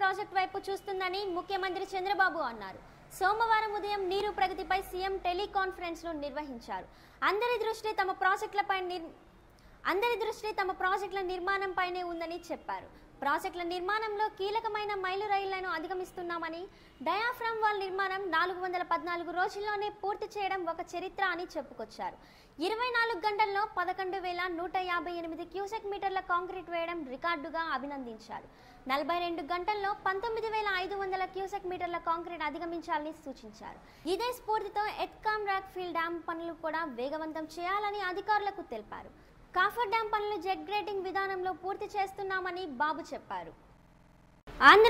project వైపు చూస్తుందని ముఖ్యమంత్రి చంద్రబాబు అన్నారు సోమవారం ఉదయం నీరు ప్రగతిపై సీఎం టెలికాన్ఫరెన్స్ను నిర్వహించారు అందరి దృష్టి తమ ప్రాజెక్టులపై అందరి దృష్టి తమ ప్రాజెక్టుల నిర్మాణంపైనే ఉందని చెప్పారు ప్రాజెక్టుల నిర్మాణంలో కీలకమైన మైలు రైళ్లను అధిగమిస్తున్నామని డయాఫ్రామ్ వాల్ నిర్మాణం నాలుగు వందల పద్నాలుగు రోజుల్లోనే పూర్తి చేయడం ఒక చరిత్ర అని చెప్పుకొచ్చారు ఇరవై నాలుగు గంటల్లో పదకొండు వేల నూట యాభై ఎనిమిది క్యూసెక్ మీటర్ల కాంక్రీట్ వేయడం రికార్డుగా అభినందించారు నలభై రెండు గంటల్లో పంతొమ్మిది వేల ఐదు వందల క్యూసెక్ మీటర్ల కాంక్రీట్ అధిగమించాలని సూచించారు ఇదే స్ఫూర్తితో ఎట్కామ్ రాక్ ఫీల్ డ్యామ్ పనులు కూడా వేగవంతం చేయాలని అధికారులకు తెలిపారు కాఫర్ డ్యాం పనులు జెట్ గ్రేటింగ్ విధానంలో పూర్తి చేస్తున్నామని బాబు చెప్పారు ఆంధ్ర